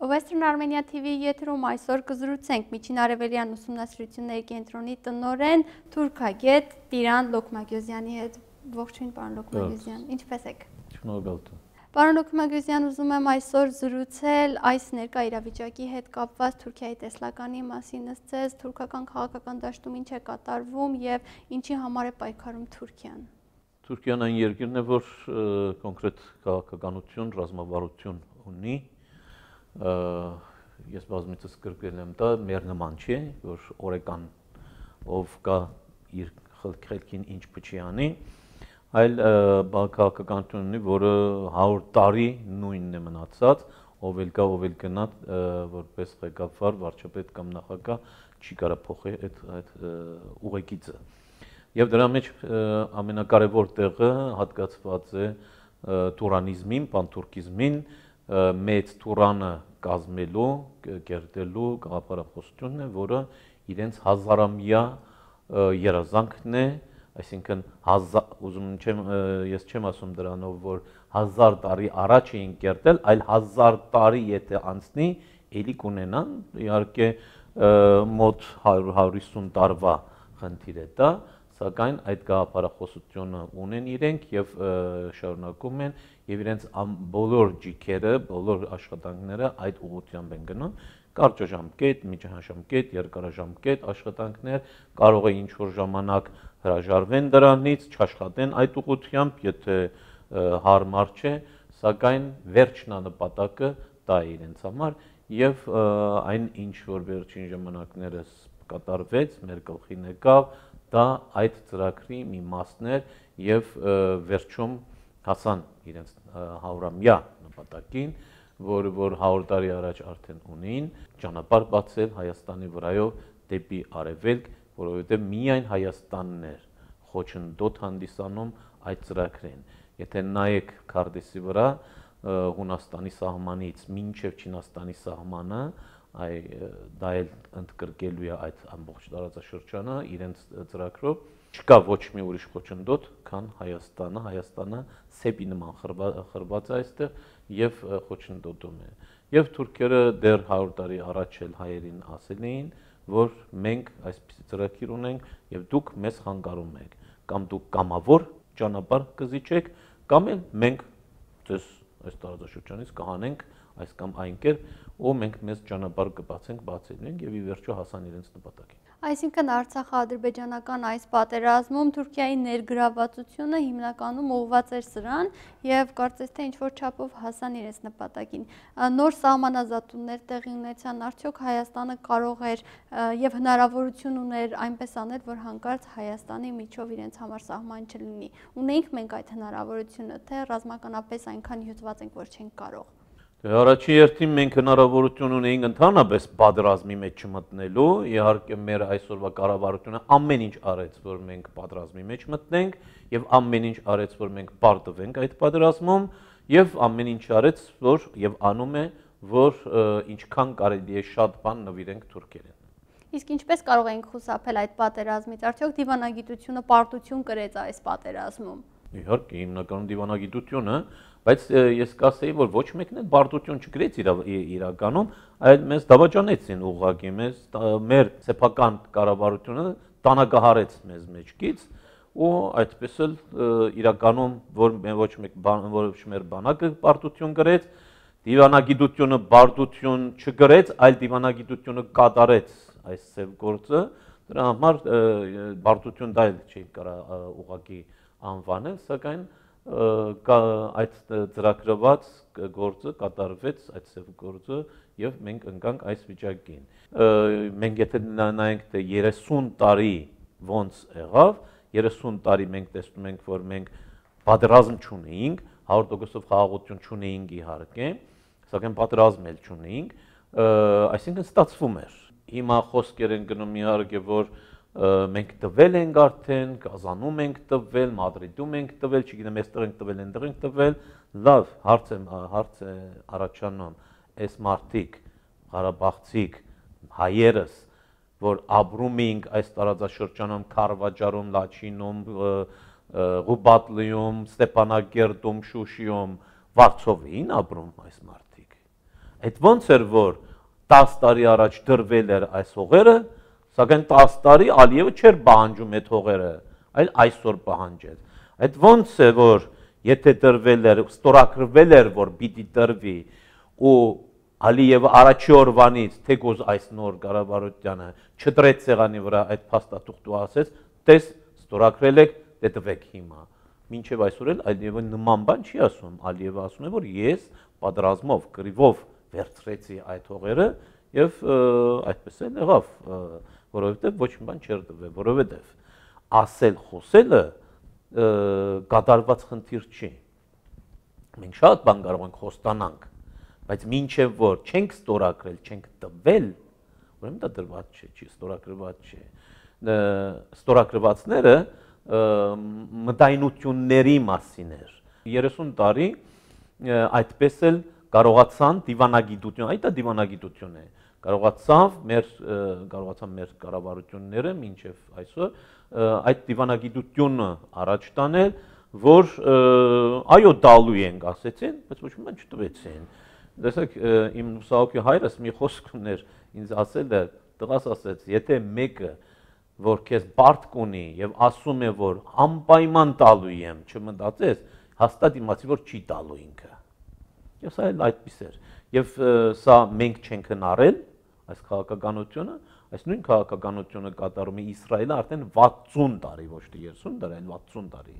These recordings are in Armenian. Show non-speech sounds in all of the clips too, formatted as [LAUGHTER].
Western Armenia TV-ի եթերում այսօր կզրուցենք Միջինարևելյան ուսումնասիրությունների կենտրոնի տնորեն Թուրքագետ Տիրան Լոկմագյոզյանի հետ։ Ողջույն, պարոն Լոկմագյոզյան, ինչպե՞ս եք։ Շնորհակալ եմ։ Պարոն Լոկմագյոզյան, ուզում եմ այսօր զրուցել այս ներկա իրավիճակի հետ կապված Թուրքիայի տեսլականի մասին, ըստ թուրքական քաղաքական դաշտում ինչ է կատարվում եւ ինչի համար է պայքարում Թուրքիան։ Թուրքիան այն երկիրն է, որ կոնկրետ քաղաքականություն, ռազմավարություն ունի ես բազմիցս կրկել եմ դա մեր նման չի որ օրեկան ով կա իր խելքին ինչ փչի անի այլ քաղաքականություն ունի որը 100 տարի նույնն է մնացած ով էլ կա ով էլ կնա որպես ղեկավար վարչապետ կամ նախագահ չի կարա փոխի այդ այդ ուղեկիցը եւ դրա մեջ ամենակարևոր տեղը հատկացված է տուրանիզմին, պանթուրքիզմին, մեծ Թուրանը կազմելու, կերտելու գաղափարախոսությունն է, որը իրենց հազարամյա երազանքն է, այսինքն հազար ուզում չեմ ես չեմ ասում դրանով, որ հազար տարի առաջ էին կերտել, այլ հազար տարի եթե անցնի, ելի կունենան, իհարկե մոտ 100-150 տարվա խնդիր է դա, սակայն այդ գաղափարախոսությունը ունեն իրենք եւ շարունակում են եւ իրենց բոլոր ճիքերը, բոլոր աշխատանքները այդ ուղղությամբ են գնում կարճաժամկետ, միջհաշամկետ, երկարաժամկետ աշխատանքներ կարող է ինչ որ ժամանակ հրաժարվեն դրանից, չաշխատեն այդ ուղությամբ, եթե հարմար չէ, սակայն վերջնանպատակը դա է իրենց համար եւ այն ինչ որ վերջին ժամանակներս կատարվեց, մեր գլխին եկավ, դա այդ ծրագրի մի մասն էր եւ վերջում հասան իրենց 100-ամյա նպատակին, որ որ 100 տարի առաջ արդեն ունին ճանապարհ բացել Հայաստանի վրայով դեպի արևելք, որովհետև միայն Հայաստանն էր խոչընդոտ հանդիսանում այդ ծրագրին։ Եթե նայեք Քարդեսի վրա Հունաստանի սահմանից մինչև Չինաստանի սահմանը, այ դա էլ ընդգրկելու է այդ ամբողջ տարածաշրջանը իրենց ծրագրով չկա ոչ մի ուրիշ խոչընդոտ, քան Հայաստանը, Հայաստանը սեպի նման խրված է այստեղ եւ խոչընդոտում է։ Եվ թուրքերը դեռ 100 տարի առաջ էլ հայերին ասել էին, որ մենք այսպիսի ծրագիր ունենք եւ դուք մեզ հանգարում եք, կամ դուք կամավոր ճանապարհ կզիջեք, կամ էլ մենք ձեզ այս տարածաշրջանից կհանենք այս կամ այն կերպ, ու մենք մեզ ճանապարհ կբացենք, բացելնենք եւ ի վերջո հասան իրենց նպատակին։ Այսինքն Արցախա-ադրբեջանական այս պատերազմում Թուրքիայի ներգրավվածությունը հիմնականում ուղղված էր սրան եւ կարծես թե ինչ որ չափով հասան իրենց նպատակին։ Նոր սահմանազատումներ տեղի ունեցան, արդյոք Հայաստանը կարող էր եւ հնարավորություն ուներ այնպես անել, որ հանկարծ Հայաստանի միջով իրենց համար սահման չլինի։ Ունենք մենք այդ հնարավորությունը, թե ռազմականապես այնքան հյուծված ենք, որ չենք կարող Դե առաջի երթին մենք հնարավորություն ունեինք ընդհանրապես պատրաստմի մեջ չմտնելու, իհարկե մեր այսօրվա կառավարությունը ամեն ինչ արեց, որ մենք պատրաստմի մեջ մտնենք եւ ամեն ինչ արեց, որ մենք պարտվենք այդ պատրաստմում եւ ամեն ինչ արեց, որ եւ անում է, որ ինչքան կարելի է շատ բան նվիրենք Թուրքերեն։ Իսկ ինչպես կարող ենք խուսափել այդ պատերազմից, արդյոք դիվանագիտությունը պարտություն կրեց այս պատերազմում։ Իհարկե, հիմնականում դիվանագիտությունը, բայց ես կասեի, որ ոչ մեկն էլ բարդություն չգրեց իրականում, այլ մեզ դավաճանեցին ուղղակի մեզ մեր սեփական կառավարությունը տանագահարեց մեզ մեջքից ու այդպես էլ իրականում որ ոչ մեկ բան ոչ մեր բանակը բարդություն գրեց, դիվանագիտությունը բարդություն չգրեց, այլ դիվանագիտությունը կատարեց այս ծև գործը, դրա համար բարդություն դա էլ չի կարա ուղղակի անվանել, սակայն այդ ծրագրված գործը կատարվեց այդ ծև գործը եւ մենք ընկանք այս վիճակին մենք եթե նայենք թե 30 տարի ոնց եղավ 30 տարի մենք տեսնում ենք որ մենք պատրաստ չունեինք 100%-ով խաղաղություն չունեինք իհարկե սակայն պատրաստ էլ չունեինք այսինքն ստացվում էր հիմա խոսքեր են գնում իհարկե որ և, մենք տվել ենք արդեն, Կազանում ենք տվել, Մադրիդում ենք տվել, չգիտեմ, այստեղ ենք տվել, այնտեղ ենք տվել։ Լավ, հարց եմ, հարց է առաջանում, այս մարտիկ, Ղարաբաղցիկ, հայերս, որ ապրում էինք այս տարածաշրջանում, Քարվաճարում, Լաչինում, Ղուբատլիում, Ստեփանագերտում, Շուշիում, Վարշովին ապրում այս մարտիկ։ Այդ ոնց էր որ 10 տարի առաջ դրվել էր այս հողերը, Սակայն 10 տարի Ալիևը չէր պահանջում այդ հողերը, այլ այսօր պահանջեց։ Այդ ո՞նց է որ եթե տրվել էր, ստորագրվել էր, որ պիտի տրվի ու Ալիևը առաջի օրվանից թեկոս այս նոր կառավարությանը չտրեց ցեղանի վրա այդ փաստաթուղթը ասեց, տես ստորագրել եք, դե տվեք հիմա։ Մինչև այսօր էլ Ալիևը նման բան չի ասում, Ալիևը ասում է, որ ես պատրազմով, կռիվով վերցրեցի այդ հողերը եւ այդպես էլ եղավ որովհետև ոչ մի բան չեր տվել, որովհետև ասել խոսելը կատարված խնդիր չի։ Մենք շատ բան կարող ենք խոստանանք, բայց ինչև որ չենք ստորագրել, չենք տվել, ուրեմն դա դրված չէ, չի ստորագրված չէ։ Ստորագրվածները մտայնությունների մասին էր։ 30 տարի այդպես էլ կարողացան դիվանագիտություն, այդ դա դիվանագիտություն է։ դիվանագի կարողացավ մեր կարողացան մեր կառավարությունները մինչև այսօր այդ դիվանագիտությունը առաջ տանել, որ այո դալու ենք ասեցին, բայց ոչ մի բան չտվեցին։ Դեսեք իմ սաուկի հայրս մի խոսք ուներ ինձ ասել է, տղաս ասեց, եթե մեկը որ քեզ բարդ կունի եւ ասում է որ անպայման տալու եմ, չմտածես, հաստատ իմացի որ չի տալու ինքը։ Ես այլ այդպես էր։ այդ եւ սա մենք չենք հնարել այս քաղաքականությունը, այս նույն քաղաքականությունը կատարում է Իսրայելը արդեն 60 տարի, ոչ թե 30 տարի, այլ 60 տարի։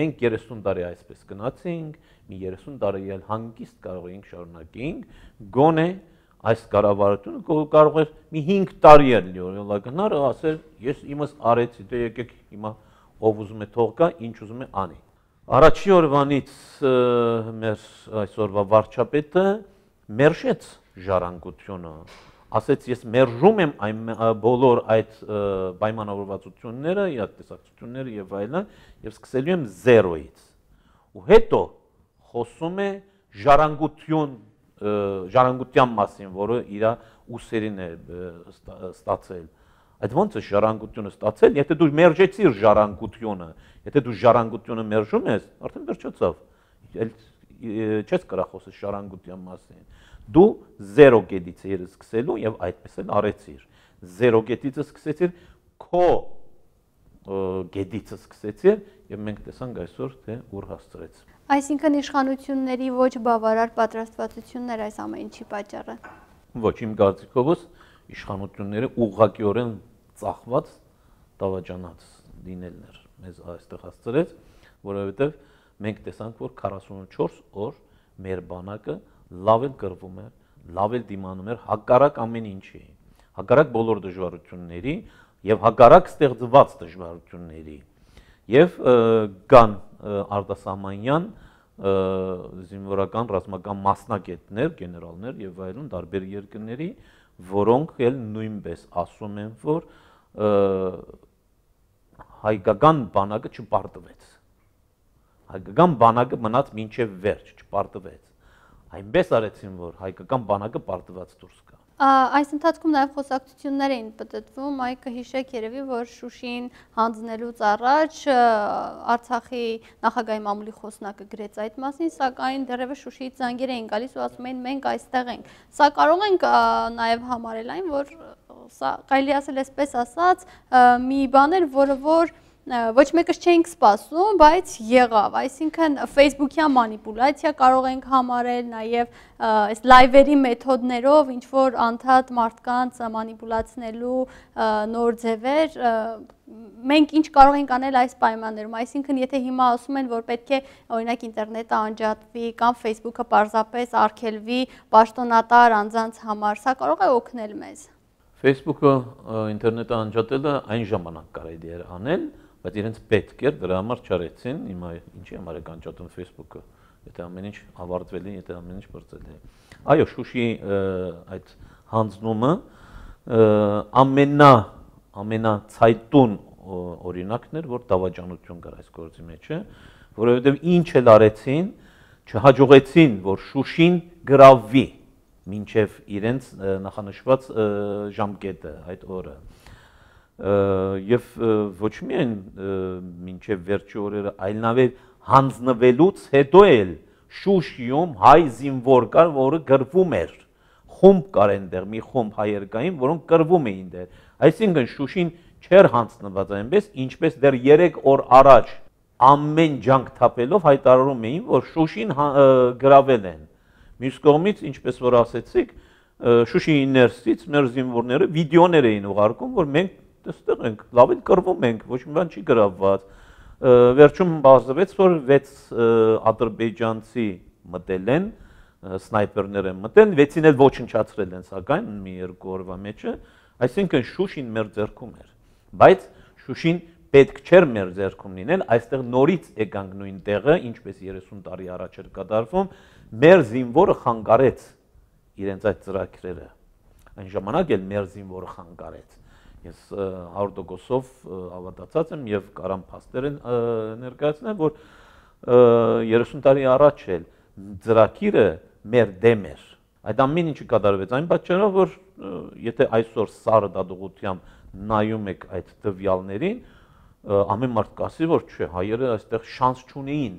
Մենք 30 տարի այսպես գնացինք, մի 30 տարի էլ հանգիստ կարող էինք շարունակենք, գոնե այս կառավարությունը կարող էր մի 5 տարի էլ լիովա գնար, ասել ես իմս արեցի, դե եկեք հիմա ով ուզում է թող գա, ինչ ուզում է անի։ Առաջի օրվանից մեր այսօրվա վարչապետը մերժեց ժառանգությունը, ասեց ես մերժում եմ այն բոլոր այդ պայմանավորվածությունները, իրատեսակցությունները եւ այլն եւ սկսելու եմ 0-ից։ Ու հետո խոսում է ժառանգություն ժառանգության մասին, որը իր ուսերին է ստացել։ Այդ ո՞նց է ժառանգությունը ստացել, եթե դու մերժեցիր ժառանգությունը, եթե դու ժառանգությունը մերժում ես, արդեն վերջացավ։ Այլ չես կարա խոսես շարանգության մասին։ Դու 0 գետից երես սկսելու եւ այդպես էլ արեցիր։ 0 գետից սկսեցիր քո գետից սկսեցիր եւ մենք տեսանք այսօր թե ուր հասցրեց։ Այսինքն իշխանությունների ոչ բավարար պատրաստվածությունն էր այս ամեն ինչի պատճառը։ Ոչ իմ կարծիքովս իշխանությունները ուղղակիորեն ծախված դավաճանած լինելն էր մեզ այստեղ հասցրեց, որովհետեւ մենք տեսանք, որ 44 օր մեր բանակը լավ էլ գրվում էր, լավ էլ դիմանում էր հակառակ ամեն ինչի, հակառակ բոլոր դժվարությունների եւ հակառակ ստեղծված դժվարությունների։ Եվ կան Արտասամանյան զինվորական ռազմական մասնակետներ, գեներալներ եւ այլն տարբեր երկրների, որոնք էլ նույնպես ասում են, որ հայկական բանակը չպարտվեց հայկական բանակը մնաց մինչև վերջ, չպարտվեց։ Այնպես արեցին, որ հայկական բանակը պարտված դուրս գա։ Այս ընթացքում նաև խոսակցություններ էին պատտվում, այ կհիշեք երևի, որ Շուշին հանձնելուց առաջ Արցախի նախագահի մամուլի խոսնակը գրեց այդ մասին, սակայն դեռևս Շուշիից զանգեր էին գալիս ու ասում էին մենք այստեղ ենք։ Սա կարող ենք նաև համարել այն, որ սա կարելի ասել այսպես ասած մի բան էր, որը որ, որ ոչ մեկս չենք սպասում, բայց եղավ, այսինքն Facebook-յան մանիպուլյացիա կարող ենք համարել, նաև այս լայվերի մեթոդներով ինչ որ անդադ մարդկանց մանիպուլացնելու նոր ձևեր մենք ինչ կարող ենք անել այս պայմաններում, այսինքն եթե հիմա ասում են, որ պետք է օրինակ ինտերնետը անջատվի կամ Facebook-ը պարզապես արգելվի պաշտոնատար անձանց համար, սա կարող է օգնել մեզ։ Facebook-ը ինտերնետը անջատելը այն ժամանակ կարելի էր անել, բայց իրենց պետք էր, դրա համար չարեցին, հիմա ինչի համար է կանչատում Facebook-ը, եթե ամեն ինչ ավարտվելի, եթե ամեն ինչ բրծելի է։ Այո, Շուշի այդ հանձնումը ամենա ամենացայտուն օրինակն էր, որ դավաճանություն կար այս գործի մեջ, որովհետև ինչ էլ արեցին, չհաջողեցին, որ Շուշին գրավվի մինչև իրենց նախանշված ժամկետը այդ օրը։ որ եւ ոչ միայն մինչեւ վերջի օրերը, այլ նաեւ հանձնվելուց հետո էլ Շուշիում հայ զինվոր կար, որը գրվում էր։ Խումբ կար այնտեղ, մի խումբ հայերկային, որոնք գրվում էին դեր։ Այսինքն Շուշին չէր հանձնված այնպես, ինչպես դեռ 3 օր առաջ ամեն ջանք թափելով հայտարարում էին, որ Շուշին հա, գրավել են։ Մյուս կողմից, ինչպես որ ասեցիք, Շուշիի ներսից մեր զինվորները վիդեոներ էին ուղարկում, որ մենք այստեղ ենք, լավ էլ կռվում ենք, ոչ մի բան չի գրավված։ Վերջում բացվեց, որ 6 ադրբեջանցի մտել են, սնայպերներ են մտել, 6-ին էլ ոչնչացրել են, սակայն մի երկու օրվա մեջ, այսինքն Շուշին մեր ձեռքում էր։ Բայց Շուշին պետք չէր մեր ձեռքում լինել, այստեղ նորից եկանք նույն տեղը, ինչպես 30 տարի առաջ էր կատարվում, մեր զինվորը խանգարեց իրենց այդ ծրագրերը։ Այն ժամանակ էլ մեր զինվորը խանգարեց ես 100%-ով հավատացած եմ եւ կարամ փաստեր ներկայացնել, որ 30 տարի առաջ էլ ծրակիրը մեր դեմ էր։ Այդ ամեն ինչը կատարվեց այն պատճառով, որ եթե այսօր սարը դադողությամբ նայում եք այդ տվյալներին, ամեն մարդ կասի, որ չէ, հայերը այստեղ շանս չունեին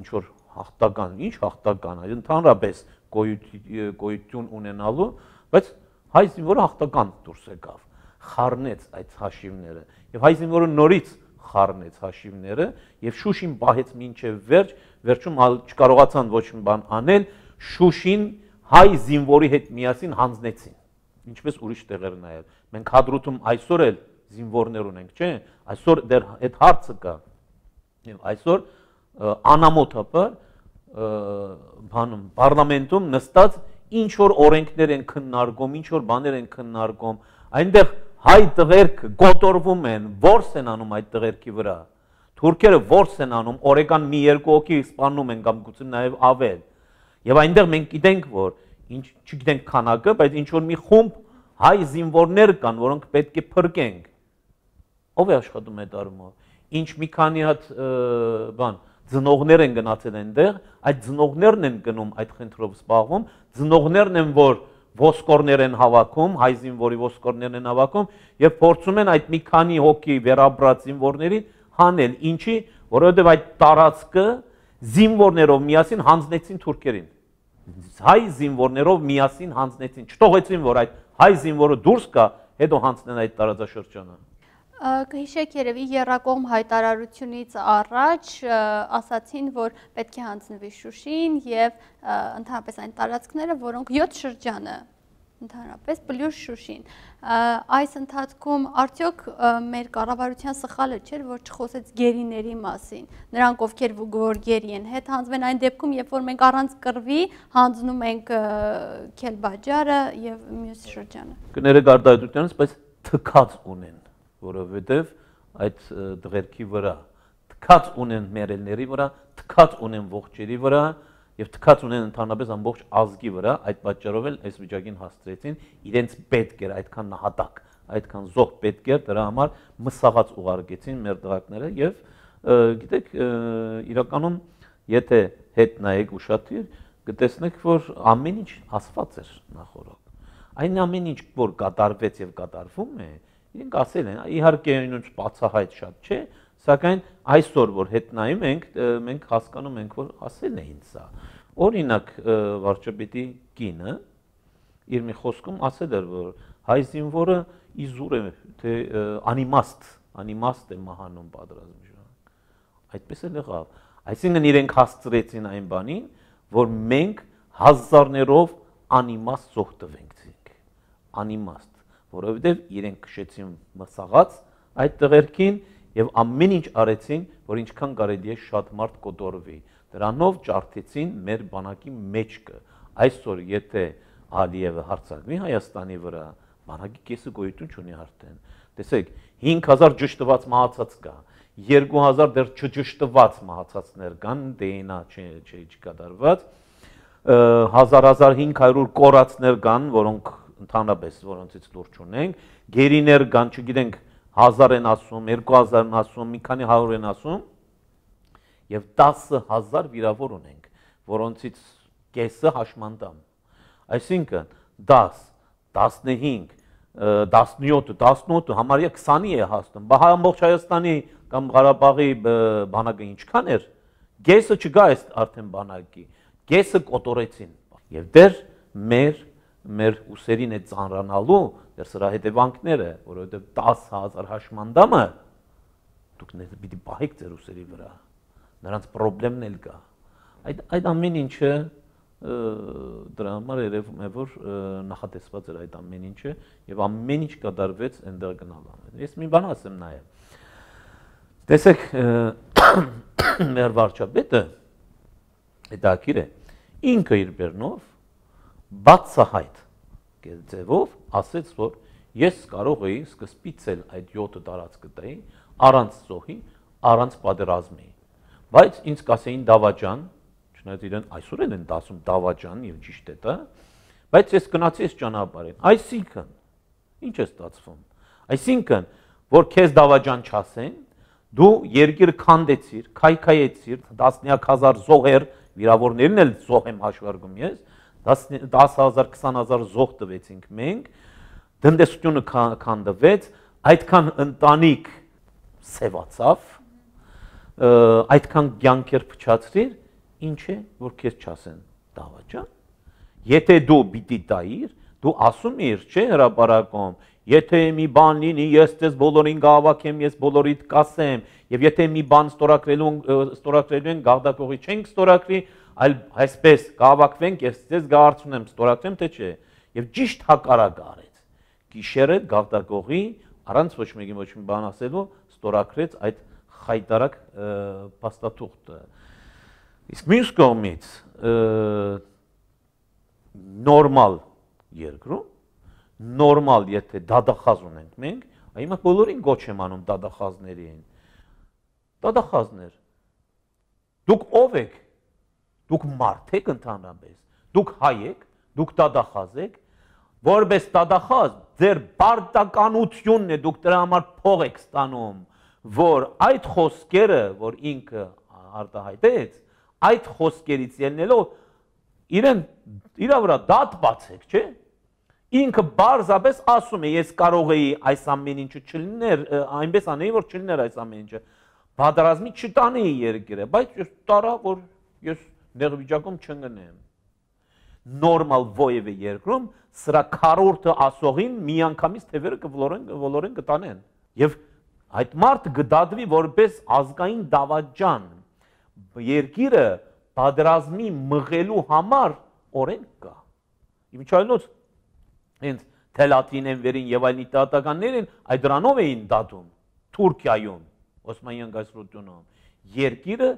ինչ որ հաղթական, ինչ հաղթական, այլ ընդհանրապես գոյություն ունենալու, բայց հայ զինվորը հաղթական դուրս եկավ խառնեց այդ հաշիվները եւ Հայզենվորը նորից խառնեց հաշիվները եւ Շուշին բահեց մինչեւ վերջ, վերջում չկարողացան ոչ մի բան անել, Շուշին հայ զինվորի հետ միասին հանձնեցին։ Ինչպես ուրիշ տեղեր նաև։ Մենք հադրուտում այսօր էլ զինվորներ ունենք, չէ՞։ Այսօր դեռ այդ հարցը կա։ Եվ այսօր անամոթապը բանում parlamentum նստած ինչ որ օրենքներ են քննարկում, ինչ որ բաներ են քննարկում, այնտեղ հայ տղերք գոտորվում են, որս են անում այդ տղերքի վրա։ Թուրքերը որս են անում, օրեկան մի երկու օքի սպանում են կամ գուցե նաև ավել։ Եվ այնտեղ մենք գիտենք, որ ինչ չգիտենք քանակը, բայց ինչ որ մի խումբ հայ զինվորներ կան, որոնք պետք է փրկենք։ Ո՞վ է աշխատում այդ առումով։ Ինչ մի քանի հատ բան ծնողներ են գնացել այնտեղ, այդ ծնողներն են գնում այդ խնդրով զբաղվում, ծնողներն են որ ոսկորներ են հավաքում, հայ զինվորի ոսկորներն են հավաքում եւ փորձում են այդ մի քանի հոգի վերաբրած զինվորներին հանել։ Ինչի՞, որովհետեւ այդ տարածքը զինվորներով միասին հանձնեցին թուրքերին։ Հայ զինվորներով միասին հանձնեցին։ Չթողեցին, որ այդ հայ զինվորը դուրս գա, հետո հանձնեն այդ տարածաշրջանը։ Կհիշեք երևի Եռակողմ հայտարարությունից առաջ ասացին, որ պետք է հանձնվի Շուշին եւ ընդհանրապես այն տարածքները, որոնք 7 շրջանը ընդհանրապես բլյուր Շուշին։ Այս ընթացքում արդյոք մեր կառավարության սխալը չէր, որ չխոսեց գերիների մասին։ Նրանք ովքեր գորգերի են, հետ հանձվեն այն դեպքում, երբ որ մենք առանց կրվի հանձնում ենք Քելբաջարը եւ մյուս շրջանը։ Կները գարտահայտությանս, բայց թքած ունեն որովհետև այդ դղերքի վրա թքած ունեն մերելների վրա, թքած ունեն ողջերի վրա եւ թքած ունեն ընդհանրապես ամբողջ ազգի վրա, այդ պատճառով էլ այս վիճակին հաստրեցին, իրենց պետք էր այդքան նահատակ, այդքան զոհ պետք էր, դրա համար մսաղած ուղարկեցին մեր դղակները եւ գիտեք իրականում եթե հետ նայեք ուշադիր, կտեսնեք, որ ամեն ինչ ասված էր նախորդ։ Այն ամեն ինչ, որ կատարվեց եւ կատարվում է, իրենք ասել են, իհարկե այնուց բացահայտ շատ չէ, սակայն այսօր որ հետ նայում ենք, մենք հասկանում ենք, որ ասել էին սա։ Օրինակ վարչապետի կինը իր մի խոսքում ասել էր, որ հայ զինվորը իզուր է, թե անիմաստ, անիմաստ է մահանում պատրաստում ժամանակ։ Այդպես էլ եղավ։ Այսինքն իրենք հասցրեցին այն բանին, որ մենք հազարներով անիմաստ զոհ տվենք ցինք։ Անիմաստ որովհետև իրենք քշեցին մսաղած այդ տղերքին եւ ամեն ինչ արեցին, որ ինչքան կարելի է շատ մարդ կոտորվի։ Դրանով ճարտեցին մեր բանակի մեջը։ Այսօր եթե Ալիևը հարցակվի Հայաստանի վրա, բանակի կեսը գոյություն չունի արդեն։ Տեսեք, 5000 ճշտված մահացած կա։ 2000 դեռ չճշտված մահացածներ կան, դեինա չի չի չկատարված։ 1000 1500 կորածներ կան, որոնք ընդհանրապես, որոնցից լուրջ ունենք, գերիներ կան, չգիտենք, 1000 են ասում, 2000 են ասում, մի քանի 100 են ասում, եւ 10000 վիրավոր ունենք, որոնցից կեսը հաշմանդամ։ Այսինքն 10, 15, 17, 18 համարյա 20-ի է հասնում։ Բա ամբողջ Հայաստանի կամ Ղարաբաղի բանակը ինչքան էր։ Գեսը չկա այս արդեն բանակի։ Գեսը կոտորեցին։ Եվ դեռ մեր մեր ուսերին է ծանրանալու դեր սրա հետևանքները, որովհետև 10000 հաշման դամը դուք ներս պիտի պահեք ձեր ուսերի վրա։ Նրանց խնդրեմն էլ կա։ Այդ այդ ամեն ինչը դրա համար երևում է որ նախատեսված էր այդ ամեն ինչը եւ ամեն ինչ կդարվեց այնտեղ գնալով։ Ես մի բան ասեմ նաեւ։ Տեսեք [COUGHS] մեր վարչապետը հետաքրիր է ինքը իր բեռնով բացահայտ ձևով ասեց, որ ես կարող էի սկսպից էլ այդ 7 տարածքը տեի առանց ծոհի, առանց պատերազմի։ Բայց ինձ կասեին դավաճան, չնայած իրեն այսօր են դասում դավաճան եւ ճիշտ է դա, բայց ես գնացի այս ճանապարհին։ Այսինքն ինչ է ստացվում։ Այսինքն, որ քեզ դավաճան չասեն, դու երկիր քանդեցիր, քայքայեցիր, տասնյակ հազար զոհեր, վիրավորներին էլ զոհ եմ հաշվարկում ես, 10000 20000 զոհ տվեցինք մենք դնդեսությունը քանդվեց այդքան ընտանիք սևացավ այդքան ցանկեր փչացրիր ինչ է որ քեզ չասեն դավաճան եթե դու պիտի տայիր դու ասում իր չէ հրաπαրակում եթե մի բան լինի ես դες բոլորին գավակեմ ես բոլորիդ կասեմ եւ եթե մի բան ստորակրելու ստորակրելու են գաղդակողի չենք ստորակրի ստորակրի այլ այսպես կհավաքվենք, ես ձեզ գարցունեմ, ստորացեմ թե չէ։ Եվ ճիշտ հակարակ արեց։ Գիշերը գավտագողի առանց ոչ մեկի ոչ մի բան ասելու ստորակրեց այդ խայտարակ փաստաթուղթը։ Իսկ մյուս կողմից նորմալ երկրում նորմալ եթե դադախազ ունենք մենք, հիմա բոլորին գոչ եմ անում դադախազներին։ Դադախազներ։ Դուք ով եք դուք մարդ եք ընդհանրապես, դուք հայ եք, դուք տադախազ եք, որպես տադախազ ձեր բարդականությունն է, դուք դրա համար փող եք ստանում, որ այդ խոսքերը, որ ինքը արտահայտեց, այդ խոսքերից ելնելով իրեն իրա վրա դատ բացեք, չէ՞։ Ինքը բարձապես ասում է, ես կարող էի այս ամեն ինչը չլիներ, այնպես անեի, որ չլիներ այս ամեն ինչը։ Պատերազմի չտանեի երկիրը, բայց ես տարա, որ ես նեղ վիճակում չընկնեմ։ Նորմալ ովևէ երկրում սրա քառորդը ասողին միանգամից թևերը կվլորեն վլորեն կտանեն եւ այդ մարդը գդադվի որպես ազգային դավաճան երկիրը պատրաստմի մղելու համար օրենք կա։ Միջայնոց հենց Թելաթին Էնվերին եւ այլ նիտատականներին այդ դրանով էին դատում Թուրքիայում Օսմանյան գայսրությունը երկիրը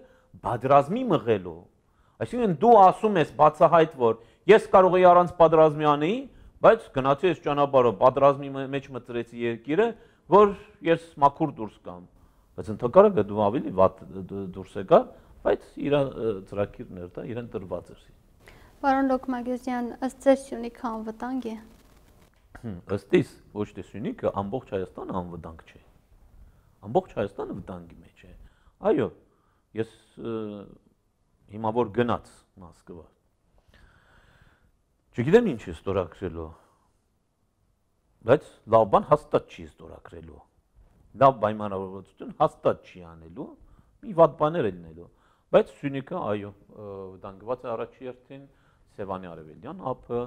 բادرազմի մղելու Այսինքն դու ասում ես բացահայտ, որ ես կարող եի առանց պատրաստմի անեի, բայց գնացի այս ճանապարհով, պատրաստմի մեջ մտրեցի երկիրը, որ ես մաքուր դուրս գամ։ Բայց ընդհակառակը դու ավելի վատ դուրս եկա, բայց իր ծրակիրն էր դա, իրեն տրված էր։ Պարոն Լոկմագեզյան, ըստ ձեր Սյունիքը անվտանգ է։ Ըստ իս ոչ թե Սյունիքը, ամբողջ Հայաստանը անվտանգ չէ։ Ամբողջ Հայաստանը վտանգի մեջ է։ Այո, ես հիմա որ գնաց Մոսկվա։ Չգիտեմ ինչ է ստորագրելու։ Բայց լավ բան հաստատ չի ստորագրելու։ Լավ պայմանավորվածություն հաստատ չի անելու, մի վատ բաներ ելնելու։ Բայց Սյունիքը, այո, դանգված է առաջի հերթին Սևանի Արևելյան ափը,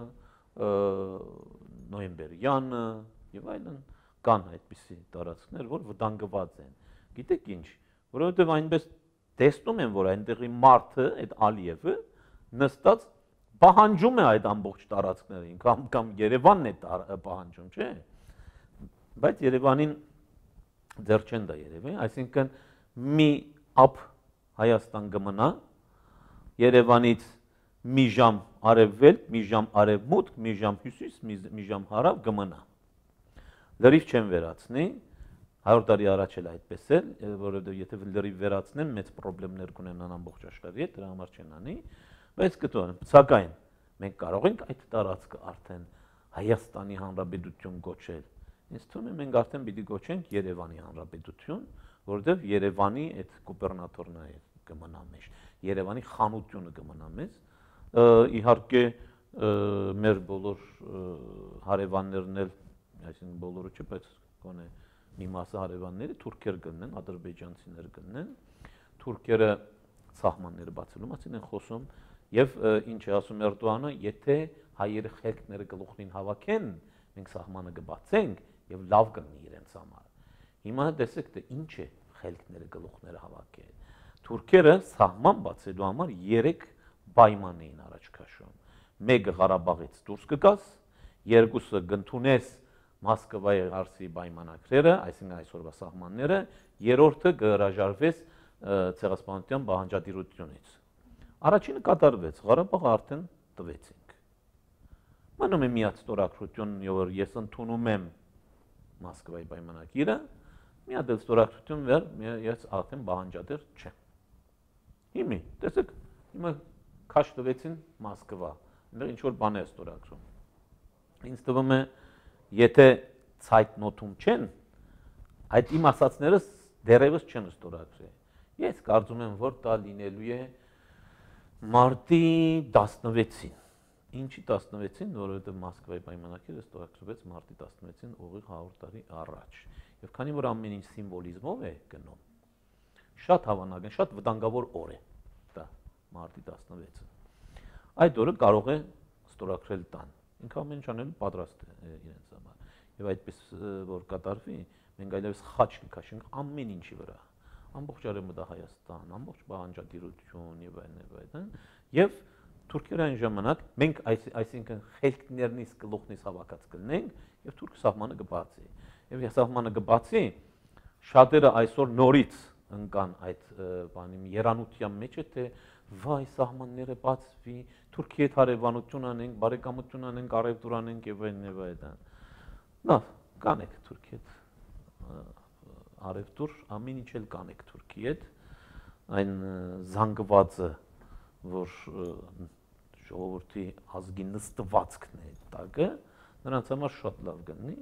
նոյեմբերյանը եւ այլն կան այդպիսի տարածքներ, որ վտանգված են։ Գիտեք ինչ, որովհետեւ այնպես տեսնում են, որ այնտեղի մարդը, այդ Ալիևը նստած պահանջում է այդ ամբողջ տարածքներին, կամ կամ Երևանն է պահանջում, չէ՞։ Բայց Երևանին ձեռ չեն դա երևի, այսինքն մի ապ Հայաստան կմնա Երևանից մի ժամ արևելք, մի ժամ արևմուտք, մի ժամ հյուսիս, մի, մի ժամ հարավ կմնա։ Լրիվ չեն վերացնի, 100 տարի առաջ էլ այդպես էլ, որովհետեւ եթե վիլդերի վերացնեն, մեծ խնդիրներ կունենան ամբողջ աշխարհի հետ, դրա համար չեն անի, բայց կտոն։ Սակայն մենք կարող ենք այդ տարածքը արդեն Հայաստանի Հանրապետություն գոչել։ Ինձ թվում է մենք արդեն պիտի գոչենք Երևանի Հանրապետություն, որովհետև Երևանի այդ գուբերնատորն է կմնա մեջ։ Երևանի խանությունը կմնա մեզ։ Իհարկե մեր բոլոր հարևաններն էլ, այսինքն բոլորը չէ, բայց գոնե մի մասը հարևանները թուրքեր կըննեն, ադրբեջանցիներ կըննեն։ Թուրքերը սահմանները բացելու մասին են խոսում եւ ինչ է ասում Էրդողանը, եթե հայերը խելքները գլուխնին հավաքեն, մենք սահմանը կբացենք եւ լավ կլինի իրենց համար։ Հիմա տեսեք թե ինչ է խելքները գլուխները հավաքել։ Թուրքերը սահման բացելու համար 3 պայման էին առաջ քաշում։ Մեկը Ղարաբաղից դուրս կգաս, երկուսը գնդունես Մոսկվայի Արսի պայմանագրերը, այսինքն այսօրվա սահմանները, երրորդը գարաժարվեց ցեղասպանության բանջատիրությունից։ Առաջինը կատարվեց, Ղարաբաղը արդեն տվեցինք։ Մնում է միած ստորագրությունն, որ ես ընդունում եմ Մոսկվայի պայմանագիրը, միած ստորագրություն վեր ես արդեն բանջատիր չեմ։ Հիմի, տեսեք, հիմա քաշ տվեցին Մոսկվա, այնտեղ ինչ որ բան է ստորագրում։ Ինձ թվում է, որ եթե ցայտնոթում չեն, այդ իմ ասածները դեռևս չեն ստորագրել։ Ես կարծում եմ, որ դա լինելու է մարտի 16-ին։ Ինչի 16-ին, որովհետև Մոսկվայի պայմանագիրը ստորագրվեց մարտի 16-ին ուղիղ 100 տարի առաջ։ Եվ քանի որ ամեն ինչ սիմվոլիզմով է գնում, շատ հավանական, շատ վտանգավոր օր է դա մարտի 16-ը։ Այդ օրը կարող է ստորագրել տան Ինքը ամեն ինչ անելու պատրաստ է իրենց համար։ Եվ այդպես որ կատարվի, մենք այլևս խաչ կքաշենք ամեն ինչի վրա։ Ամբողջ արևմտա Հայաստան, ամբողջ բանջարդիրություն եւ այլն եւ այլն։ հա։ Եվ Թուրքիան ժամանակ մենք այս այսինքն խելքներնից գլուխնից հավաքած կլինենք եւ թուրք սահմանը կբացի։ Եվ սահմանը կբացի շատերը այսօր նորից ընկան այդ բանի երանության մեջ է թե վայ սահմանները բացվի, Թուրքի հետ հարևանություն անենք, բարեկամություն անենք, արևտուր անենք եւ այլն եւ այլն։ Լավ, կանեք Թուրքի հետ արևտուր, ամեն ինչ էլ կանեք Թուրքի հետ։ Այն զանգվածը, որ ժողովրդի ազգի նստվածքն է տակը, նրանց համար շատ լավ գտնի։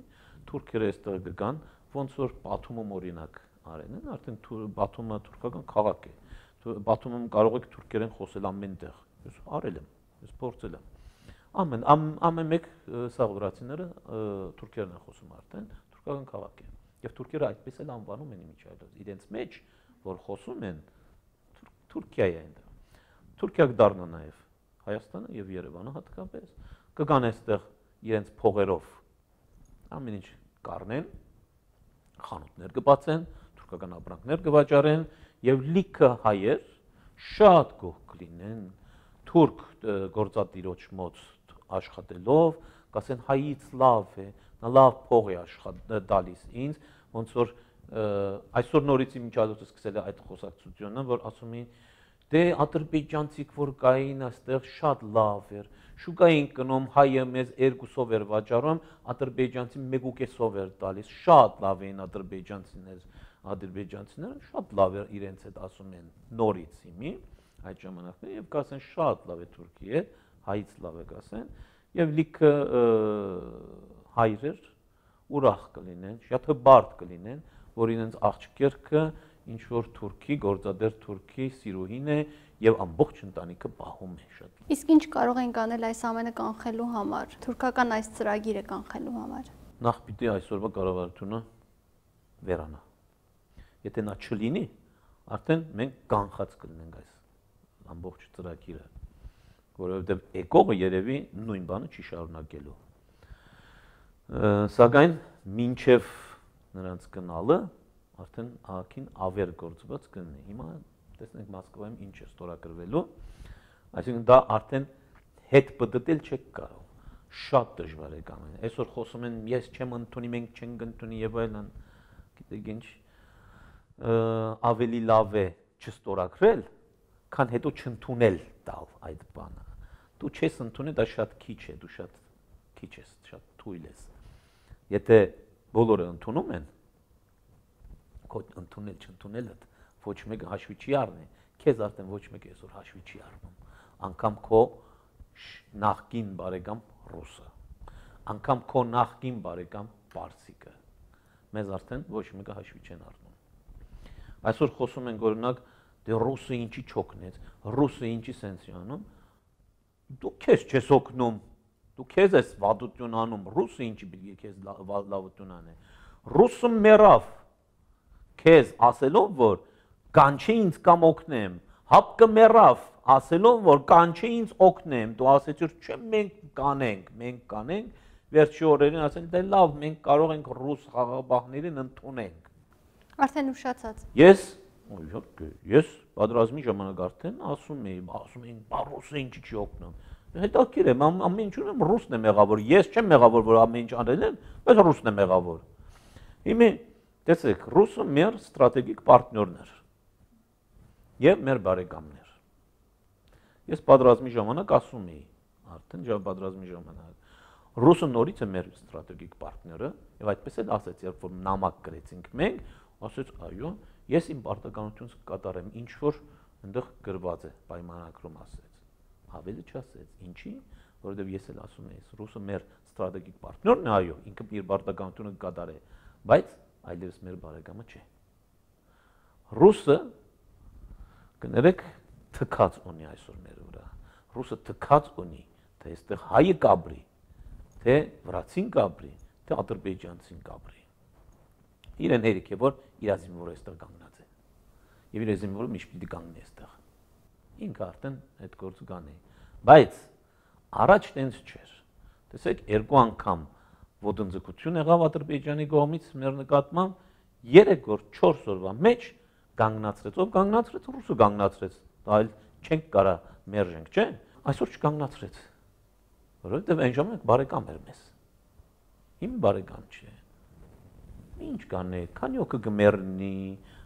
Թուրքերը այստեղ կգան, ոնց որ Բաթումում օրինակ արեն են, արդեն Բաթումը թուրքական քաղաք է։ Ա, Բաթում կարող եք թուրքերեն խոսել ամենտեղ։ Ես արել եմ, ես փորձել եմ։ Ամեն ամեն մեկ սաղուրացիները թուրքերեն են խոսում արդեն, թուրքական քաղաք է։ Եվ թուրքերը այդպես էլ անվանում են միջայլոց։ Իրենց մեջ, որ խոսում են Թուրքիա է այնտեղ։ Թուրքիա կդառնա նաև Հայաստանը եւ Երևանը հատկապես կգան այստեղ իրենց փողերով ամեն ինչ կառնեն խանութներ կբացեն թուրքական ապրանքներ կվաճառեն եւ լիքը հայեր շատ գող կլինեն թուրք գործատիրոջ մոտ աշխատելով, կասեն հայից լավ է, նա լավ փող է աշխատ դալիս ինձ, ոնց որ այսօր նորից իմ միջազգը սկսել է այդ խոսակցությունը, որ ասում էին դե ադրբեջանցիք որ կային այստեղ շատ լավ էր շուկային կնում հայը մեզ 2-ով էր վաճառում ադրբեջանցին 1.5-ով էր տալիս շատ լավ էին ադրբեջանցիները ադրբեջանցիները շատ լավ է իրենց հետ ասում են նորից հիմի այդ ժամանակները եւ կասեն շատ լավ է Թուրքիա, հայից լավ է կասեն եւ լիքը հայրեր ուրախ կլինեն, շատ հբարտ կլինեն, որ իրենց աղջկերքը ինչ որ թուրքի գործադեր թուրքի սիրուհին է եւ ամբողջ ընտանիքը պահում է շատ։ Իսկ ինչ կարող ենք անել այս ամենը կանխելու համար, թուրքական այս ծրագիրը կանխելու համար։ Նախ պիտի այսօրվա կառավարությունը վերանա Եթե նա չլինի, արդեն մենք կանխած կլինենք այս ամբողջ ծրագիրը, որովհետև եկողը երևի նույն բանը չի շարունակելու։ Սակայն մինչև նրանց գնալը արդեն ահագին ավեր գործված կլինի։ Հիմա տեսնենք Մոսկվայում ինչ է ստորագրվելու։ Այսինքն դա արդեն հետ պատտել չեք կարող։ Շատ դժվար է կամեն։ Այսօր խոսում են ես չեմ ընդունի, մենք չենք ընդունի եւ այլն։ Գիտեք ինչ, ավելի լավ է չստորագրել, քան հետո չընդունել տալ այդ բանը։ Դու չես ընդունել, դա շատ քիչ է, դու շատ քիչ ես, շատ թույլ ես։ Եթե բոլորը ընդունում են, քո ընդունել չընդունելը ոչ մեկը հաշվի չի առնի։ Քեզ արդեն ոչ մեկը այսօր հաշվի չի առնում։ Անկամ քո նախկին բարեկամ ռուսը, անկամ քո նախկին բարեկամ պարսիկը։ Մեզ արդեն ոչ մեկը հաշվի չեն առնում։ Այսօր խոսում ենք օրինակ դե ռուսը ինչի չոքնեց, ռուսը ինչի սենսի անում։ Դու քեզ չես օգնում։ Դու քեզ ես վատություն անում, ռուսը ինչի պիտի քեզ լավություն անե։ Ռուսը մեռավ։ Քեզ ասելով որ կանչի ինձ կամ օգնեմ, հապկը մեռավ ասելով որ կանչի ինձ օգնեմ դու ասեցիր չէ մենք կանենք մենք կանենք վերջի օրերին ասել դե լավ մենք կարող ենք ռուս խաղաղբախներին ընդունենք Արդեն ուշացած։ Ես, իհարկե, ես պատրաստի ժամանակ արդեն ասում էի, ասում էին, «Պարոսը ինչի՞ չի օգնում»։ Հետաքրիր եմ, ամեն ինչում եմ ռուսն է մեղավոր։ Ես չեմ մեղավոր, որ ամեն ինչ անել են, բայց ռուսն է մեղավոր։ Իմի, տեսեք, ռուսը մեր ստրատեգիկ պարտներն էր եւ մեր բարեկամներ։ Ես պատրաստի ժամանակ ասում էի, արդեն ժամ պատրաստի ժամանակ Ռուսը նորից է մեր ստրատեգիկ պարտները եւ այդպես էլ ասաց, երբ որ նամակ գրեցինք մենք, ասեց այո ես իմ պարտականություն կկատարեմ ինչ որ այնտեղ գրված է պայմանագրում ասեց ավելի չասեց ինչի որովհետև ես էլ ասում եմ ռուսը մեր ստրատեգիկ պարտներն է այո ինքը իր պարտականությունը կկատարի բայց այլևս մեր բարեկամը չէ ռուսը կներեք թքած ունի այսօր մեր վրա ռուսը թքած ունի թե այստեղ հայը կաբրի թե վրացին կաբրի թե ադրբեջանցին կաբրի Իրեն հերիք է որ իրազիմ որ այստեղ կանգնած է։ Եվ իրազիմ որը միշտ պիտի կանգնի այստեղ։ Ինքը արդեն այդ գործը կանի։ Բայց առաջ տենց չէր։ Տեսեք, երկու անգամ ոտնձգություն եղավ Ադրբեջանի կողմից մեր նկատմամբ 3 օր 4 օրվա մեջ կանգնացրեց, ով կանգնացրեց, ռուսը կանգնացրեց։ Դա այլ չենք կարա մերժենք, չէ՞։ Այսօր չկանգնացրեց։ Որովհետև այն ժամանակ բարեկամ էր մեզ։ Իմ բարեկամ չէ ինչ կանե, քանի օկը գմերնի,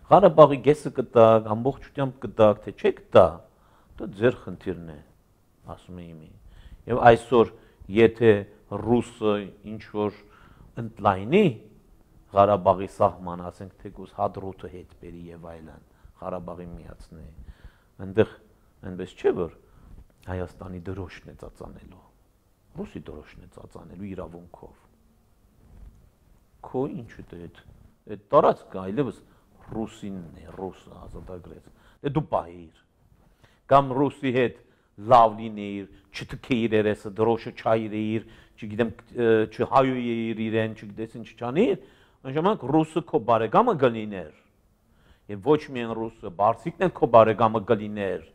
Ղարաբաղի գեսը կտակ, ամբողջությամբ կտակ, թե չեք տա, դա ձեր խնդիրն է, ասում եմ իմի։ Եվ այսօր եթե ռուսը ինչ որ ընդլայնի Ղարաբաղի սահմանը, ասենք թե գուս հադրուտը հետ բերի եւ այլն, Ղարաբաղի միացնի, այնտեղ այնպես չէ որ Հայաստանի դրոշն է ծածանելու։ Ռուսի դրոշն է ծածանելու իրավունքով քո ինչը դե այդ այդ տարածքը այլևս ռուսինն է, ռուսը ազատագրեց։ Դե դու պահիր։ Կամ ռուսի հետ լավ լինեիր, չթքեիր երեսը, դրոշը չայրեիր, չգիտեմ, չհայույեիր իրեն, չգիտես ինչ չանեիր, այն ժամանակ ռուսը քո բարեկամը գլիներ։ Եվ ոչ միայն ռուսը, բարձիկն էլ քո բարեկամը գլիներ։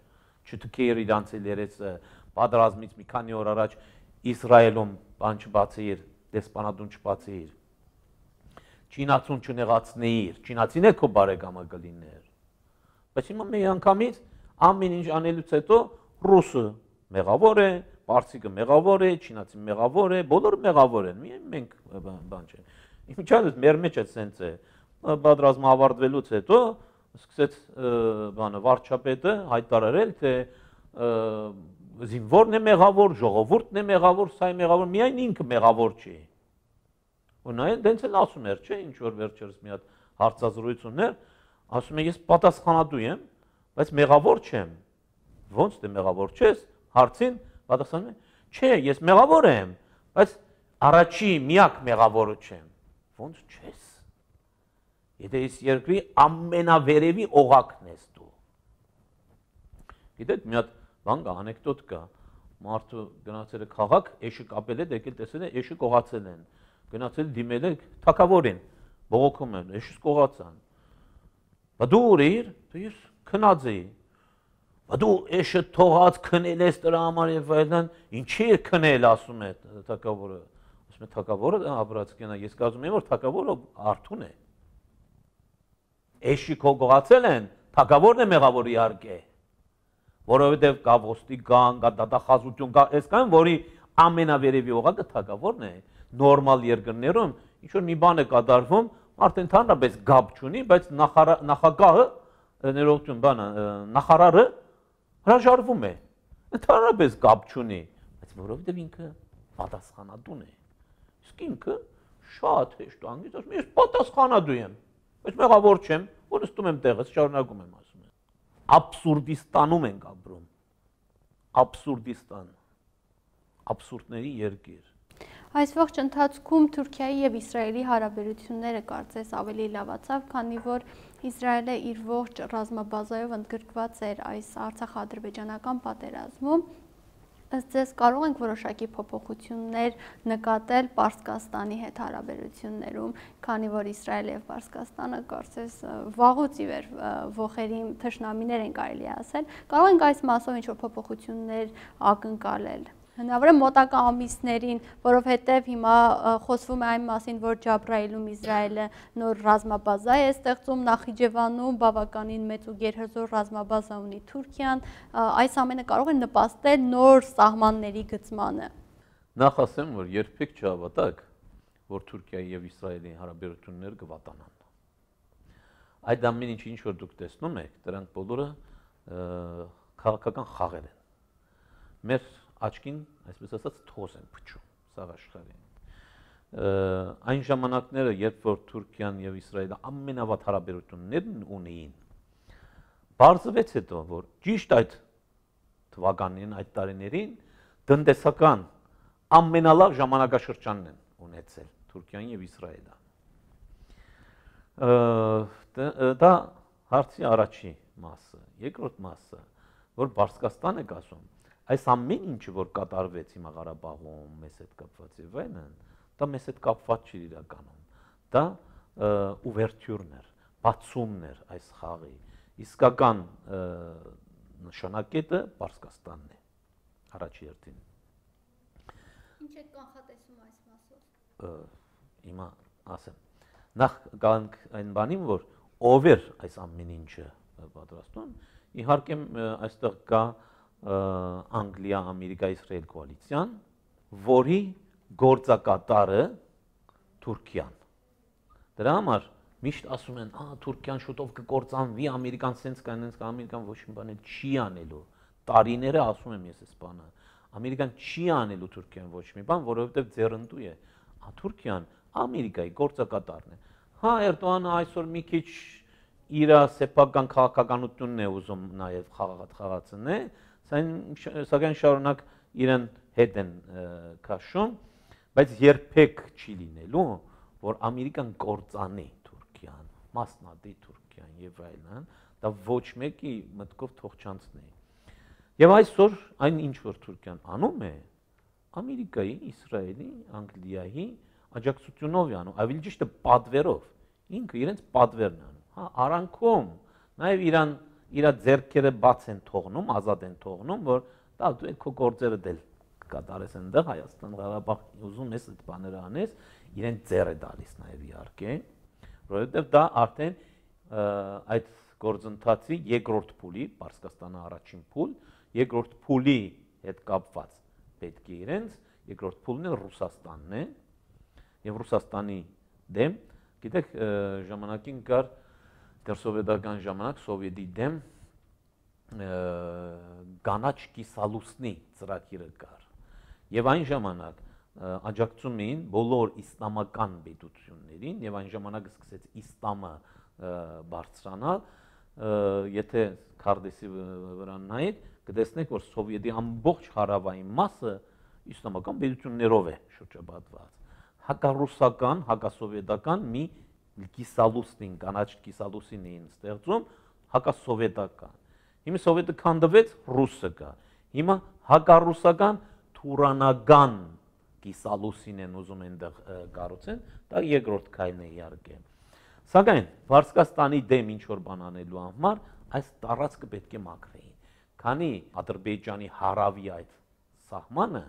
Չթքեիր իրանց երեսը, պատրաստմից մի քանի օր առաջ Իսրայելում բան չբացեիր, դեսպանատուն չբացեիր Չինացուն չնեղացնեիր, չինացին է քո բարեկամը կլիներ։ Բայց հիմա մի անգամից ամեն ինչ անելուց հետո ռուսը մեղավոր է, Պարսիկը մեղավոր է, Չինացին մեղավոր է, բոլորը մեղավոր են։ Միայն մենք բան չենք։ Ինչալուց մեր մեջ է սենց է։ Պատրաստումը ավարտվելուց հետո սկսեց բանը վարչապետը հայտարարել, թե զինվորն է մեղավոր, ժողովուրդն է մեղավոր, սա է մեղավոր, միայն ինքը մեղավոր չի։ Ու նա դենց էլ ասում էր, չէ, ինչ որ վերջերս մի հատ հարցազրույցուններ, ասում է ես պատասխանատու եմ, բայց մեղավոր չեմ։ Ոնց դե մեղավոր չես հարցին պատասխանում է, չէ, ես մեղավոր եմ, բայց առաջի միակ մեղավորը չեմ։ Ոնց չես։ Եթե ես երկրի ամենավերևի օղակն ես դու։ Գիտեք, մի հատ բան կա, անեկդոտ կա։ Մարդու գնացել է քաղաք, էշը կապել է, եկել տեսել է, էշը կողացել են։ Ա, գնացել դիմել է թակավորին, բողոքում են, ես կողացան։ Բա դու ուր էիր, թե ես քնած էի։ Բա դու էշը թողած քնել ես դրա համար եւ այլն, ինչի է քնել, ասում է թակավորը։ Ասում է թակավորը Աբրացկենա, ես կազում եմ որ թակավորը արթուն է։ Էշի քո գողացել են, թակավորն է մեղավոր իհարկե որովհետև կա ոստի կան, կա դատախազություն, կա այս կան, որի ամենավերևի օղակը թակավորն է, նորմալ երկրներում ինչ որ մի բան է կատարվում, մարդ ընդհանրապես գապ չունի, բայց նախագահը ներողություն, բանը, նախարարը հրաժարվում է։ Ընդհանրապես գապ չունի, բայց որովհետև ինքը պատասխանատուն է։ Իսկ ինքը շատ հեշտ անգից ասում է, ես պատասխանատու եմ, բայց մեղավոր չեմ, որ ստում եմ տեղս, շարունակում եմ ասում եմ։ Աբսուրդիստանում ենք ապրում։ Աբսուրդիստան։ Աբսուրդների երկիր Այս ողջ ընթացքում Թուրքիայի եւ Իսրայելի հարաբերությունները կարծես ավելի լավացավ, քանի որ Իսրայելը իր ողջ ռազմաբազայով ընդգրկված էր այս Արցախ-ադրբեջանական պատերազմում ըստ ձեզ կարող ենք որոշակի փոփոխություններ նկատել Պարսկաստանի հետ հարաբերություններում, քանի որ Իսրայելը եւ Պարսկաստանը կարծես վաղուց ի վեր ողերի թշնամիներ են կարելի ասել։ Կարող ենք այս մասով ինչ-որ փոփոխություններ ակնկալել հնարավոր է մոտակա ամիսներին, որովհետև հիմա խոսվում է այն մասին, որ Ջաբրայելում Իսրայելը նոր ռազմաբազա է ստեղծում Նախիջևանում, բավականին մեծ ու գերհզոր ռազմաբազա ունի Թուրքիան, այս ամենը կարող է նպաստել նոր սահմանների գծմանը։ Նախ ասեմ, որ երբեք չհավատակ, որ Թուրքիայի եւ Իսրայելի հարաբերությունները կվատանան։ Այդ ամեն ինչ ինչ որ դուք տեսնում եք, դրանք բոլորը քաղաքական խաղեր են։ Մեր աչքին, այսպես ասած, թոզ են փչում սաղ աշխարհին։ Այն ժամանակները, երբ որ Թուրքիան եւ Իսրայելը ամենավատ հարաբերություններն ունեին, բարձվեց հետո, որ ճիշտ այդ թվականին, այդ տարիներին տնտեսական ամենալավ ժամանակաշրջանն են ունեցել Թուրքիան եւ Իսրայելը։ Դա հարցի առաջի մասը, երկրորդ մասը, որ Բարսկաստանը գազում այս ամեն ինչը որ կատարվեց հիմա Ղարաբաղում մեզ հետ կապված եւ այնն դա մեզ հետ կապված չի իրականում դա ուվերտյուրն էր բացումն էր այս խաղի իսկական նշանակետը Պարսկաստանն է առաջի հերթին ինչ է կանխատեսում այս մասով հիմա ասեմ նախ կանք այն բանին որ ով էր այս ամեն ինչը պատրաստում իհարկե այստեղ կա ա, Անգլիա, Ամերիկա, Իսրայել կոալիցիան, որի գործակատարը Թուրքիան։ Դրա համար միշտ ասում են, «Ա, Թուրքիան շուտով կկործանվի, Ամերիկան սենց կա, այնպես կա, Ամերիկան ոչ մի բան չի անելու»։ Տարիները ասում եմ ես այս բանը։ Ամերիկան չի անելու Թուրքիան ոչ մի բան, որովհետև ձեռնտու է։ Ա Թուրքիան Ամերիկայի գործակատարն է։ Հա, Էրդողանը այսօր մի քիչ իր սեփական քաղաքականությունն է ուզում նաև խաղացնել, խաղաց, սայն սակայն շարունակ իրեն հետ են քաշում, բայց երբեք չի լինելու, որ Ամերիկան կործանի Թուրքիան, մասնատի Թուրքիան եւ այլն, դա ոչ մեկի մտքով թող չանցնի։ Եվ այսօր այն ինչ որ Թուրքիան անում է, Ամերիկայի, Իսրայելի, Անգլիայի աջակցությունով է անում, ավելի ճիշտ է պատվերով։ Ինքը իրենց պատվերն անում։ Հա, արանքում նաև Իրան իր ձեռքերը բաց են թողնում, ազատ են թողնում, որ դա դու քո գործերը դել կատարես այնտեղ Հայաստան Ղարաբաղ ուզում ես այդ բաները անես, իրեն ձեռ է դալիս նաև իհարկե, որովհետև դա արդեն այդ գործընթացի երկրորդ փուլի, Պարսկաստանի առաջին փուլ, երկրորդ փուլի հետ կապված պետք է իրենց երկրորդ փուլն է Ռուսաստանն է եւ Ռուսաստանի դեմ գիտեք ժամանակին կար դերսովետական ժամանակ սովետի դեմ կանաչ կիսալուսնի ծրագիրը կար եւ այն ժամանակ աջակցում էին բոլոր իսլամական պետություններին եւ այն ժամանակ սկսեց իսլամը բարձրանալ եթե քարդեսի վրա նայեք կտեսնեք որ սովետի ամբողջ հարավային մասը իսլամական պետություններով է շրջապատված հակառուսական հակասովետական մի կիսալուսնին, կանաչ կիսալուսին էին ստեղծում, հակասովետական։ Հիմա սովետը քանդվեց, ռուսը կա։ Հիմա հակառուսական թուրանական կիսալուսին են ուզում այնտեղ կառուցեն, դա երկրորդ քայլն է իհարկե։ Սակայն Վարսկաստանի դեմ ինչ որ բան անելու համար այս տարածքը պետք է մաքրեին։ Քանի Ադրբեջանի հարավի այդ սահմանը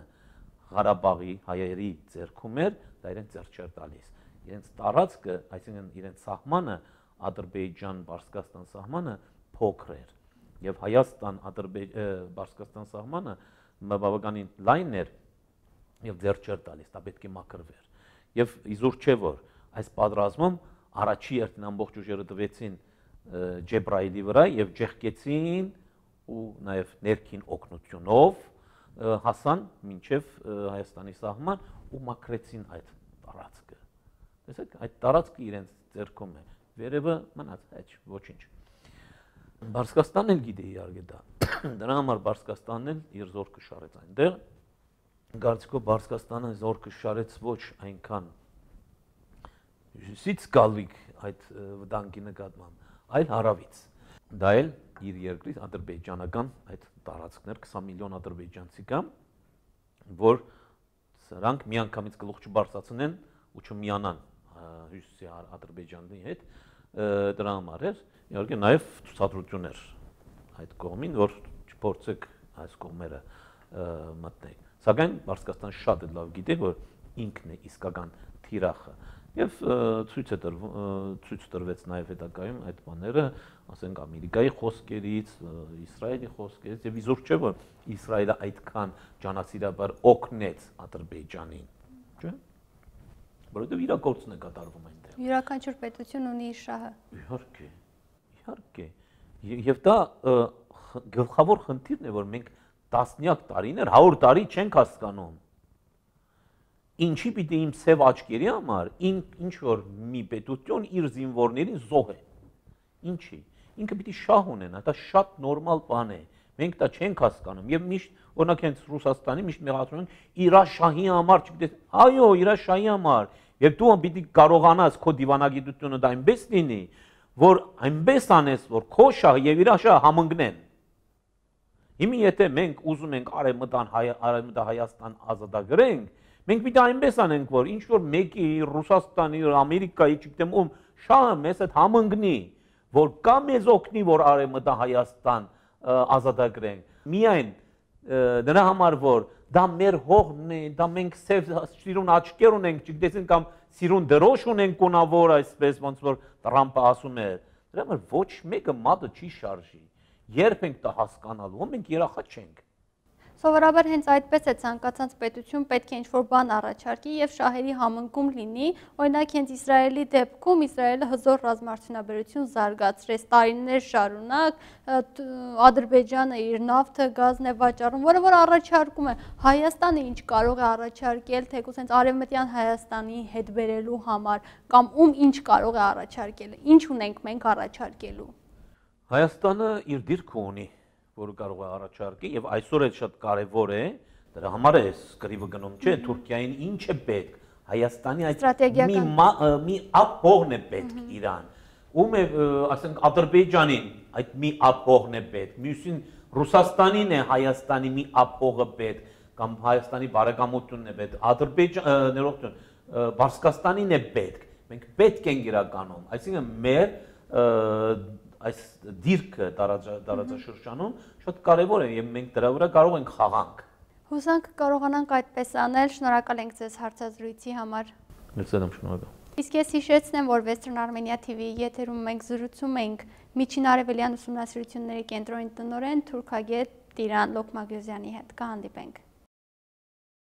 Ղարաբաղի հայերի ձեռքում էր, դա իրեն ձեռք չէր տալիս իրենց տարածքը, այսինքն իրենց սահմանը Ադրբեջան-Բարսկաստան սահմանը փոքր էր եւ Հայաստան-Ադրբեջան-Բարսկաստան սահմանը բավականին լայն էր եւ ձեռք չէր տալիս, դա պետք է մաքրվեր։ Եվ իզուր չէ որ այս պատրաստում առաջի երթին ամբողջ ուժերը տվեցին Ջեբրայելի վրա եւ ջեղկեցին ու նաեւ ներքին օկնությունով հասան մինչև Հայաստանի սահման ու մաքրեցին այդ տարածքը։ Տեսեք, այդ տարածքը իրենց ձեռքում է։ Վերևը մնաց, այդ ոչինչ։ Բարսկաստանն էլ գիտեի իհարկե դա։ [COUGHS] Դրա համար Բարսկաստանն էլ իր զորքը շարեց այնտեղ։ Գարցիկո Բարսկաստանը զորքը շարեց ոչ այնքան հյուսից գալիք այդ վտանգի նկատմամբ, այլ հարավից։ Դա էլ իր երկրից ադրբեջանական այդ տարածքներ 20 միլիոն ադրբեջանցի կա, որ սրանք միանգամից գլուխ չբարձացնեն ու չմիանան Հյուսիսի Ադրբեջանի հետ դրա համար էր իհարկե նաև ցուցադրություններ այդ կողմին որ չփորձեք այս կողմերը մտնել սակայն Պարսկաստան շատ լավ գիտի որ ինքն է իսկական թիրախը եւ ցույց է տրվ ցույց տրվեց նաեւ հետակայում այդ բաները, ասենք Ամերիկայի խոսքերից, Իսրայելի խոսքերից եւ իզուր չէ որ Իսրայելը այդքան ճանասիրաբար օգնեց Ադրբեջանին, չէ՞ որովհետև իր գործն է կատարվում այնտեղ։ Յուրաքանչյուր պետություն ունի իր շահը։ Իհարկե։ Իհարկե։ Եվ դա գլխավոր խնդիրն է, որ մենք տասնյակ տարիներ, 100 տարի չենք հասկանում։ Ինչի պիտի իմ սև աչքերի համար ինչ որ մի պետություն իր զինվորներին զոհե։ Ինչի։ Ինքը պիտի շահ ունենա, դա շատ նորմալ բան է։ Ա, Մենք դա չենք հասկանում եւ միշտ օրինակ հենց Ռուսաստանի միշտ մեղադրում են իրա շահի համար, չգիտես, այո, իրա շահի համար։ Եվ դու պիտի կարողանաս քո դիվանագիտությունը դա այնպես լինի, որ այնպես անես, որ քո շահը եւ իրա շահը համընկնեն։ Հիմա եթե մենք ուզում ենք արևմտան հայ արևմտա Հայաստան ազատագրենք, մենք պիտի այնպես անենք, որ ինչ որ մեկի Ռուսաստանի, Ամերիկայի, չգիտեմ ում շահը մեզ հետ համընկնի, որ կամ մեզ օգնի, որ արևմտա Հայաստան ազատագրենք։ Միայն դրա համար որ դա մեր հողն է, դա մենք ծև սիրուն աչքեր ունենք, չգիտեսին կամ սիրուն դրոշ ունենք կոնավոր այսպես ոնց որ Տрамպը ասում է։ Դրա համար ոչ մեկը մատը չի շարժի։ Երբ ենք դա հասկանալու, մենք երախա չենք։ Սովորաբար հենց այդպես է ցանկացած պետություն պետք է ինչ-որ բան առաջարկի եւ շահերի համընկում լինի։ Օրինակ հենց Իսրայելի դեպքում Իսրայելը հզոր ռազմաարդյունաբերություն զարգացրեց տարիներ շարունակ, Ադրբեջանը իր նավթը, գազն է վաճառում, որը որ առաջարկում է Հայաստանը ինչ կարող է առաջարկել, թեկուզ հենց արևմտյան Հայաստանի հետ վերելու համար կամ ում ինչ կարող է առաջարկել։ Ինչ ունենք մենք առաջարկելու։ Հայաստանը իր դիրքը ունի որը կարող է առաջարկել եւ այսօր է շատ կարեւոր է դրա համար է սկրիվը գնում չէ Թուրքիային ինչ է պետք Հայաստանի այդ մի մի ապողն է պետք Իրան ում է ասենք Ադրբեջանին այդ մի ապողն է պետք մյուսին Ռուսաստանին է Հայաստանի մի ապողը պետք կամ Հայաստանի բարեկամությունն է պետք Ադրբեջան ներողություն Բարսկաստանին է պետք մենք պետք ենք իրականում այսինքն մեր այս դիրքը տարածաշրջանում շատ կարևոր է եւ մենք դրա վրա կարող ենք խաղանք։ Հուսանք կարողանանք այդպես անել։ Շնորհակալ ենք ձեզ հարցազրույցի համար։ Ես եմ շնորհակալ։ Իսկ ես հիշեցնեմ, որ Western Armenia TV-ի եթերում մենք զրուցում ենք Միջինարևելյան ուսումնասիրությունների կենտրոնի տնօրեն Թուրքագետ Տիրան Լոկմագյուզյանի հետ։ Կհանդիպենք։